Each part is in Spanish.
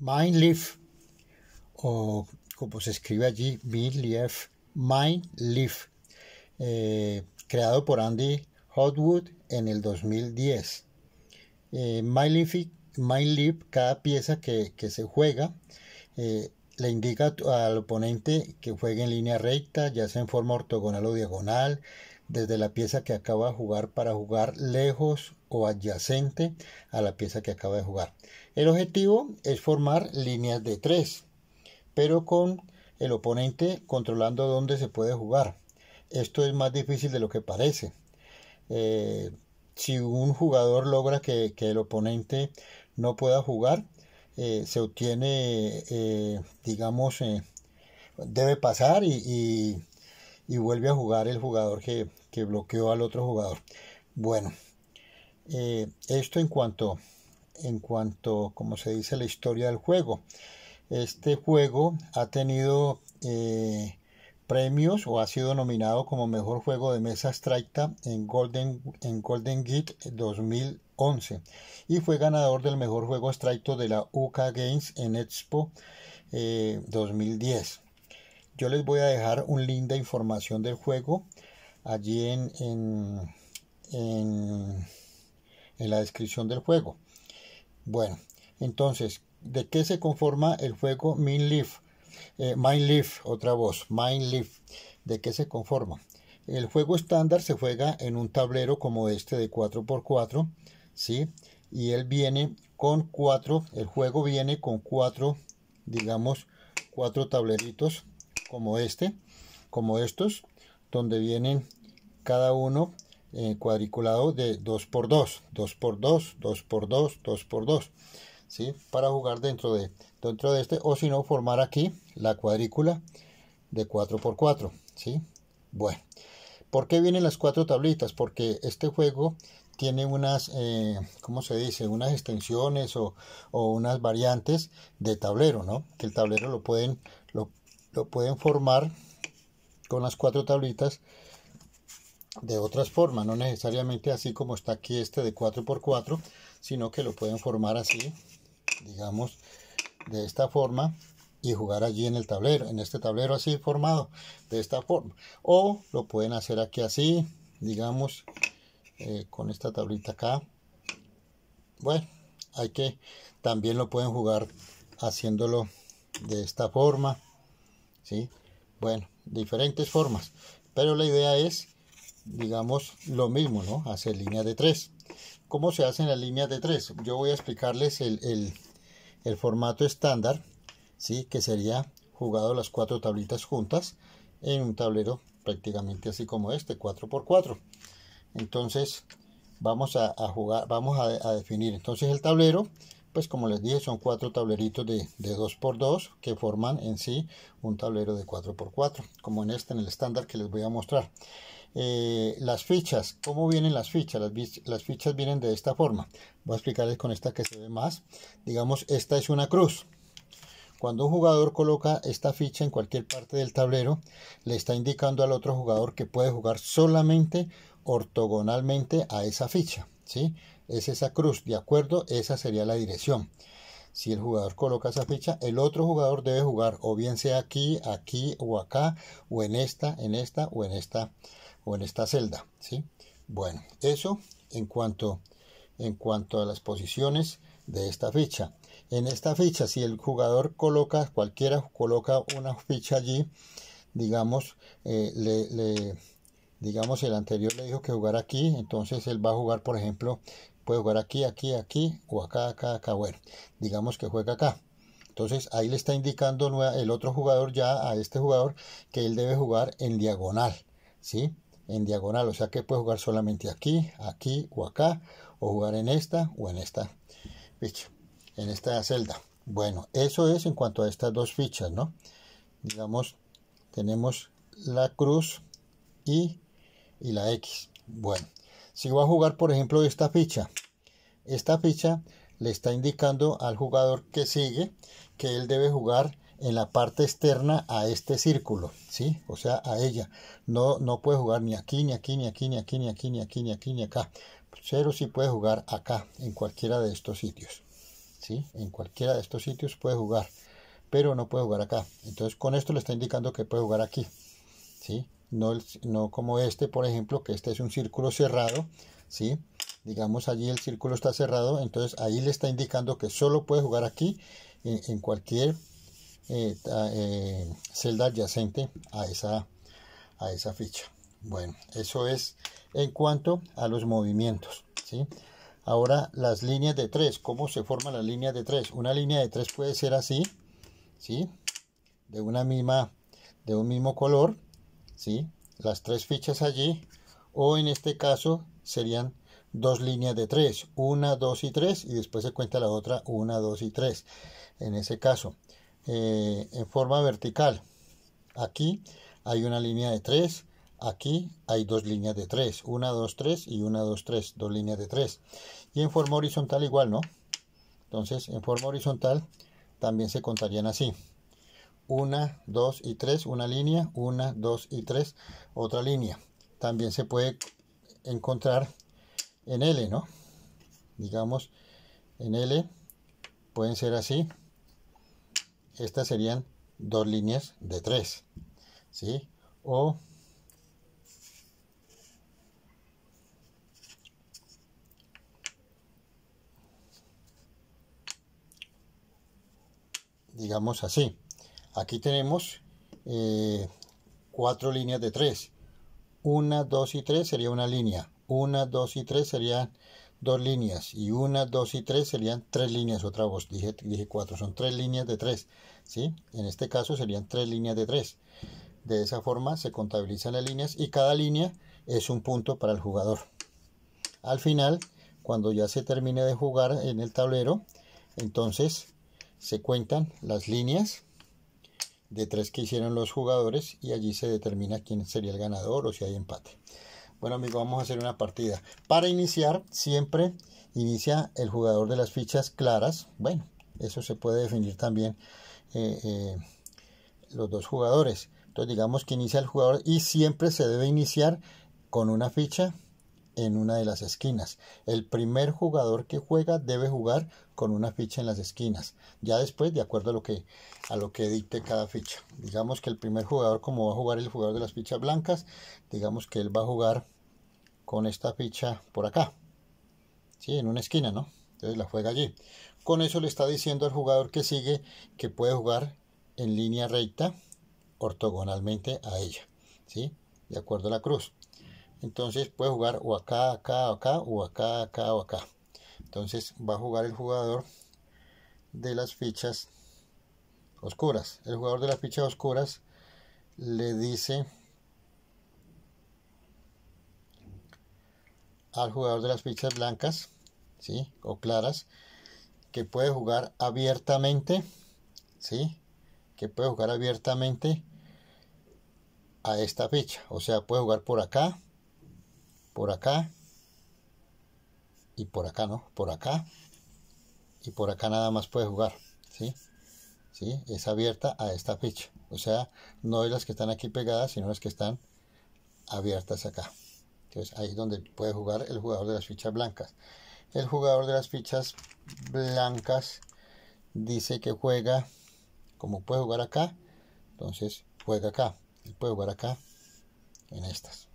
Leaf o como se escribe allí, Mind Leaf, eh, creado por Andy Hotwood en el 2010. Eh, Leaf cada pieza que, se juega, eh, le indica al oponente que juegue en línea recta, ya sea en forma ortogonal o diagonal, desde la pieza que acaba de jugar para jugar lejos o adyacente a la pieza que acaba de jugar. El objetivo es formar líneas de tres, pero con el oponente controlando dónde se puede jugar. Esto es más difícil de lo que parece. Eh, si un jugador logra que, el oponente no pueda jugar, eh, se obtiene, eh, digamos, debe pasar y y vuelve a jugar el jugador que, bloqueó al otro jugador. Bueno, eh, esto en cuanto, en cuanto, como se dice, la historia del juego. Este juego ha tenido eh, premios o ha sido nominado como mejor juego de mesa abstracta en Golden, en Golden Gate 2011 y fue ganador del mejor juego abstracto de la UCA Games en Expo eh, 2010. Yo les voy a dejar un link de información del juego allí en, en, la descripción del juego. Bueno, entonces, ¿de qué se conforma el juego Leaf? Eh, Leaf, otra voz, Mind Leaf. ¿De qué se conforma? El juego estándar se juega en un tablero como este de 4x4, ¿sí? Y él viene con cuatro, el juego viene con cuatro, digamos, cuatro tableritos como este, como estos, donde vienen cada uno eh, cuadriculado de 2x2, 2x2, 2x2, 2x2, ¿sí? para jugar dentro de, dentro de este, o si no, formar aquí la cuadrícula de 4x4. ¿sí? Bueno, ¿por qué vienen las cuatro tablitas? Porque este juego tiene unas, eh, ¿cómo se dice? Unas extensiones o, unas variantes de tablero, ¿no? Que el tablero lo pueden, lo, lo pueden formar con las cuatro tablitas de otras formas, no necesariamente así como está aquí este de 4x4, sino que lo pueden formar así, digamos, de esta forma y jugar allí en el tablero, en este tablero así formado, de esta forma. O lo pueden hacer aquí así, digamos, eh, con esta tablita acá. Bueno, hay que, también lo pueden jugar haciéndolo de esta forma ¿sí? Bueno, diferentes formas, pero la idea es, digamos, lo mismo, ¿no? Hacer líneas de tres. ¿Cómo se hacen las líneas de tres? Yo voy a explicarles el, el, formato estándar, ¿sí? Que sería jugado las cuatro tablitas juntas en un tablero prácticamente así como este, 4x4. Entonces, vamos a, jugar, vamos a definir entonces el tablero pues como les dije son cuatro tableritos de, 2x2 que forman en sí un tablero de 4x4 como en este en el estándar que les voy a mostrar eh, las fichas, ¿cómo vienen las fichas? las, fichas vienen de esta forma. Voy a explicarles con esta que se ve más. Digamos, esta es una cruz. Cuando un jugador coloca esta ficha en cualquier parte del tablero, le está indicando al otro jugador que puede jugar solamente ortogonalmente a esa ficha. Es esa cruz, ¿de acuerdo? Esa sería la dirección. Si el jugador coloca esa ficha, el otro jugador debe jugar o bien sea aquí, aquí o acá, o en esta, en esta o en esta o en esta celda, ¿sí? Bueno, eso en cuanto en cuanto a las posiciones de esta ficha. En esta ficha, si el jugador coloca, cualquiera coloca una ficha allí, digamos, eh, le, digamos el anterior le dijo que jugar aquí, entonces él va a jugar, por ejemplo, puede jugar aquí, aquí, aquí, o acá, acá, acá, bueno, digamos que juega acá. Entonces ahí le está indicando el otro jugador ya a este jugador que él debe jugar en diagonal, ¿sí? En diagonal, o sea que puede jugar solamente aquí, aquí o acá, o jugar en esta o en esta ficha, en esta celda. Bueno, eso es en cuanto a estas dos fichas, ¿no? Digamos, tenemos la cruz y y la X. Bueno, si va a jugar, por ejemplo, esta ficha, esta ficha le está indicando al jugador que sigue que él debe jugar en la parte externa a este círculo, ¿sí? O sea, a ella. No, no puede jugar ni aquí, ni aquí, ni aquí, ni aquí, ni aquí, ni aquí, ni aquí, ni acá. Pero sí puede jugar acá, en cualquiera de estos sitios. ¿Sí? En cualquiera de estos sitios puede jugar, pero no puede jugar acá. Entonces, con esto le está indicando que puede jugar aquí, ¿sí? no, como este, por ejemplo, que este es un círculo cerrado, ¿sí? Digamos allí el círculo está cerrado, entonces ahí le está indicando que solo puede jugar aquí en, cualquier eh, eh, celda adyacente a esa, a esa ficha. Bueno, eso es en cuanto a los movimientos, ¿sí? Ahora las líneas de 3, ¿cómo se forman las líneas de tres Una línea de 3 puede ser así, ¿sí? De una misma, de un mismo color, ¿sí? Las tres fichas allí, o en este caso serían dos líneas de tres, una, dos y tres, y después se cuenta la otra, una, dos y tres, en ese caso, eh, en forma vertical. Aquí hay una línea de tres, aquí hay dos líneas de tres, una, dos, tres y una, dos, tres, dos líneas de tres. Y en forma horizontal igual, ¿no? Entonces, en forma horizontal también se contarían así una, dos y tres, una línea, una, dos y tres, otra línea. También se puede encontrar en L, ¿no? Digamos, en L pueden ser así. Estas serían dos líneas de tres ¿sí? O digamos así. Aquí tenemos eh, cuatro líneas de tres. Una, dos y tres sería una línea. Una, dos y tres serían dos líneas. Y una, dos y tres serían tres líneas. Otra voz, dije, dije cuatro. Son tres líneas de tres. ¿sí? En este caso serían tres líneas de tres. De esa forma se contabilizan las líneas y cada línea es un punto para el jugador. Al final, cuando ya se termine de jugar en el tablero, entonces se cuentan las líneas de tres que hicieron los jugadores y allí se determina quién sería el ganador o si hay empate. Bueno amigos, vamos a hacer una partida. Para iniciar, siempre inicia el jugador de las fichas claras. Bueno, eso se puede definir también eh, eh, los dos jugadores. Entonces digamos que inicia el jugador y siempre se debe iniciar con una ficha en una de las esquinas. El primer jugador que juega debe jugar con una ficha en las esquinas. Ya después, de acuerdo a lo que, a lo que dicte cada ficha. Digamos que el primer jugador, como va a jugar el jugador de las fichas blancas, digamos que él va a jugar con esta ficha por acá. ¿sí? En una esquina, ¿no? Entonces la juega allí. Con eso le está diciendo al jugador que sigue que puede jugar en línea recta ortogonalmente a ella, ¿sí? De acuerdo a la cruz. Entonces puede jugar o acá, acá, o acá, o acá, acá, o acá. Entonces va a jugar el jugador de las fichas oscuras. El jugador de las fichas oscuras le dice al jugador de las fichas blancas, O claras, que puede jugar abiertamente, ¿sí? Que puede jugar abiertamente a esta ficha. O sea, puede jugar por acá, por acá, y por acá, ¿no? Por acá y por acá nada más puede jugar, ¿sí? ¿Sí? Es abierta a esta ficha. O sea, no es las que están aquí pegadas, sino las que están abiertas acá. Entonces ahí es donde puede jugar el jugador de las fichas blancas. El jugador de las fichas blancas dice que juega, como puede jugar acá, entonces juega acá. y puede jugar acá en estas.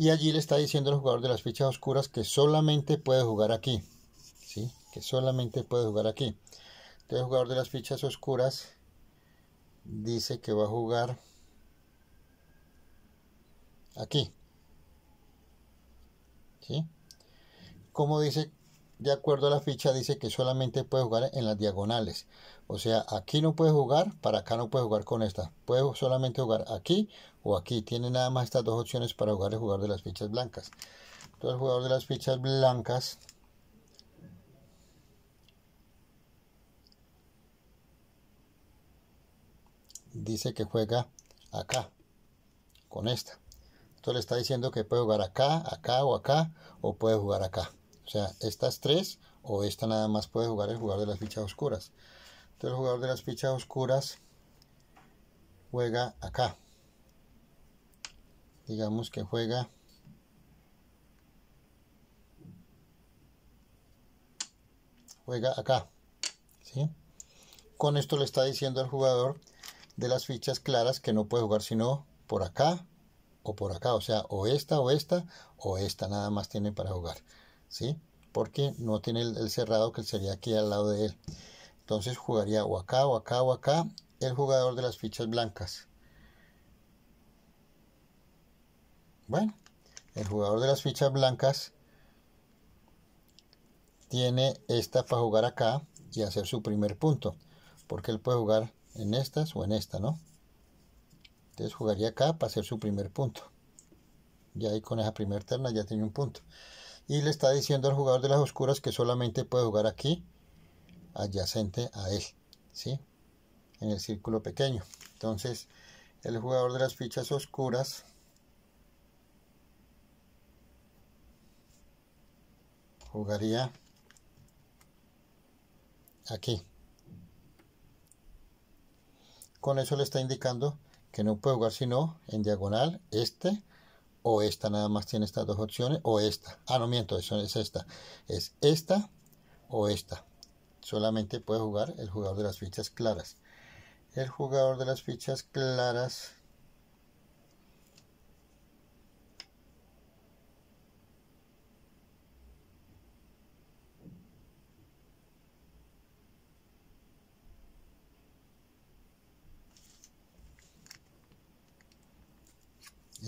Y allí le está diciendo al jugador de las fichas oscuras que solamente puede jugar aquí. ¿sí? Que solamente puede jugar aquí. Entonces el jugador de las fichas oscuras dice que va a jugar aquí. ¿Sí? Como dice de acuerdo a la ficha, dice que solamente puede jugar en las diagonales. O sea, aquí no puede jugar, para acá no puede jugar con esta. Puede solamente jugar aquí o aquí. Tiene nada más estas dos opciones para jugar el jugador de las fichas blancas. Entonces, el jugador de las fichas blancas dice que juega acá, con esta. Entonces le está diciendo que puede jugar acá, acá o acá, o puede jugar acá. O sea, estas tres o esta nada más puede jugar el jugador de las fichas oscuras. Entonces el jugador de las fichas oscuras juega acá. Digamos que juega juega acá. ¿sí? Con esto le está diciendo al jugador de las fichas claras que no puede jugar sino por acá o por acá. O sea, o esta o esta o esta nada más tiene para jugar. ¿sí? Porque no tiene el, cerrado que sería aquí al lado de él. Entonces jugaría o acá, o acá, o acá, el jugador de las fichas blancas. Bueno, el jugador de las fichas blancas tiene esta para jugar acá y hacer su primer punto. Porque él puede jugar en estas o en esta, ¿no? Entonces jugaría acá para hacer su primer punto. y ahí con esa primera terna ya tiene un punto y le está diciendo al jugador de las oscuras que solamente puede jugar aquí, adyacente a él, ¿sí? En el círculo pequeño. Entonces, el jugador de las fichas oscuras jugaría aquí. Con eso le está indicando que no puede jugar sino en diagonal este o esta nada más tiene estas dos opciones, o esta. Ah, no miento, eso es esta. Es esta o esta. Solamente puede jugar el jugador de las fichas claras. El jugador de las fichas claras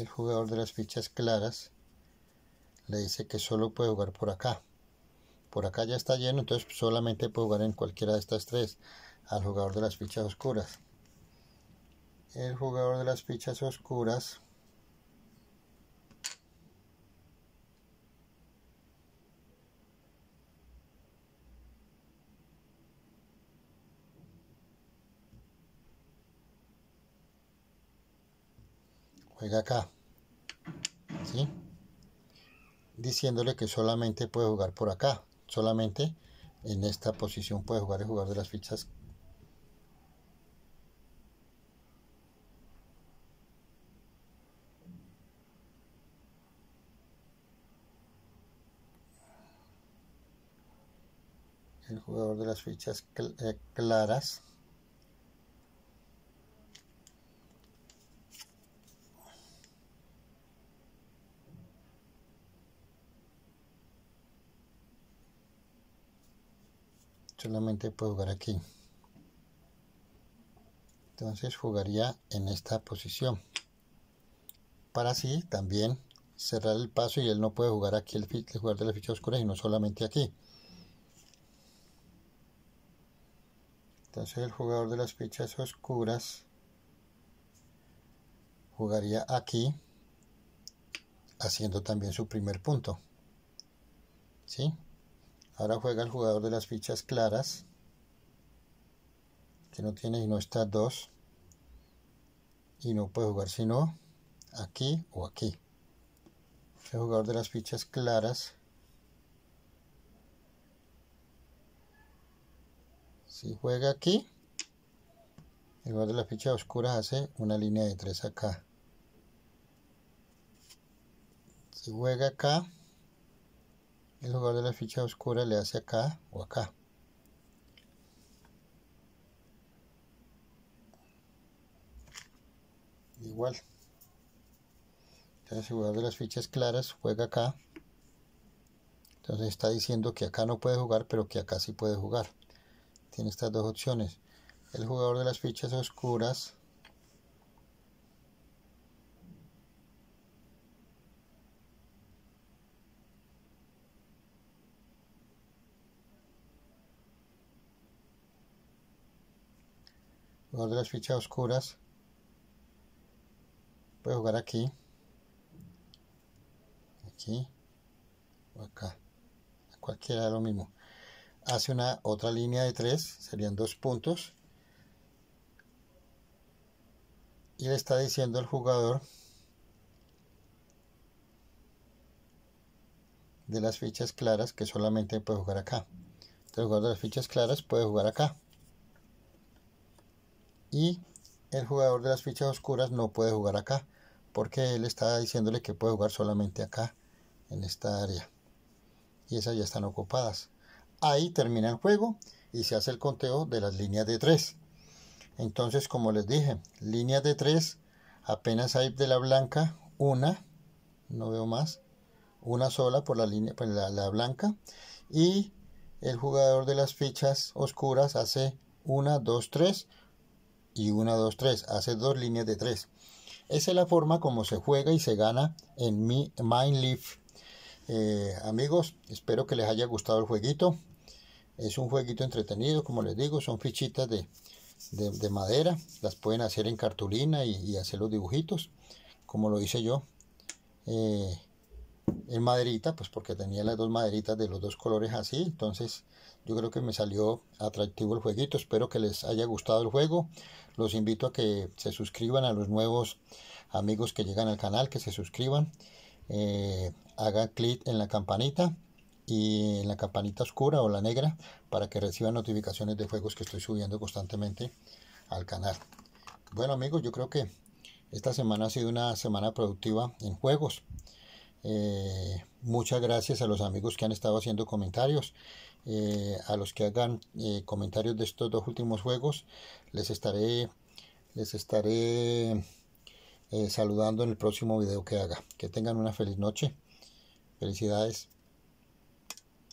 el jugador de las fichas claras le dice que solo puede jugar por acá. Por acá ya está lleno, entonces solamente puede jugar en cualquiera de estas tres al jugador de las fichas oscuras. El jugador de las fichas oscuras acá. ¿Sí? Diciéndole que solamente puede jugar por acá. Solamente en esta posición puede jugar el jugador de las fichas el jugador de las fichas eh, claras solamente puedo jugar aquí. Entonces jugaría en esta posición. Para así también cerrar el paso y él no puede jugar aquí el, jugador de de fichas oscuras y no solamente aquí. Entonces el jugador de las fichas oscuras jugaría aquí haciendo también su primer punto. ¿Sí? Ahora juega el jugador de las fichas claras, que no tiene y no está 2. Y no puede jugar sino aquí o aquí. El jugador de las fichas claras. Si juega aquí, el jugador de las fichas oscuras hace una línea de 3 acá. Si juega acá, el jugador de las fichas oscuras le hace acá o acá. Igual. Entonces el jugador de las fichas claras juega acá. Entonces está diciendo que acá no puede jugar, pero que acá sí puede jugar. Tiene estas dos opciones. El jugador de las fichas oscuras de las fichas oscuras puede jugar aquí aquí o acá cualquiera lo mismo hace una otra línea de tres serían dos puntos y le está diciendo al jugador de las fichas claras que solamente puede jugar acá. Entonces, el jugador de las fichas claras puede jugar acá y el jugador de las fichas oscuras no puede jugar acá porque él está diciéndole que puede jugar solamente acá en esta área y esas ya están ocupadas ahí termina el juego y se hace el conteo de las líneas de 3 entonces como les dije líneas de 3 apenas hay de la blanca una no veo más una sola por la línea por pues, la, la blanca y el jugador de las fichas oscuras hace una dos tres y 1, 2, 3. Hace dos líneas de tres. Esa es la forma como se juega y se gana en mi Mindleaf. Leaf eh, amigos, espero que les haya gustado el jueguito. Es un jueguito entretenido, como les digo, son fichitas de, de, madera. Las pueden hacer en cartulina y, hacer los dibujitos, como lo hice yo. Eh, en maderita, pues porque tenía las dos maderitas de los dos colores así, entonces yo creo que me salió atractivo el jueguito, espero que les haya gustado el juego, los invito a que se suscriban a los nuevos amigos que llegan al canal, que se suscriban, eh, hagan clic en la campanita y en la campanita oscura o la negra para que reciban notificaciones de juegos que estoy subiendo constantemente al canal. Bueno amigos, yo creo que esta semana ha sido una semana productiva en juegos. Eh, muchas gracias a los amigos que han estado haciendo comentarios. Eh, a los que hagan eh, comentarios de estos dos últimos juegos, les estaré, les estaré saludando en el próximo video que haga. Que tengan una feliz noche. Felicidades.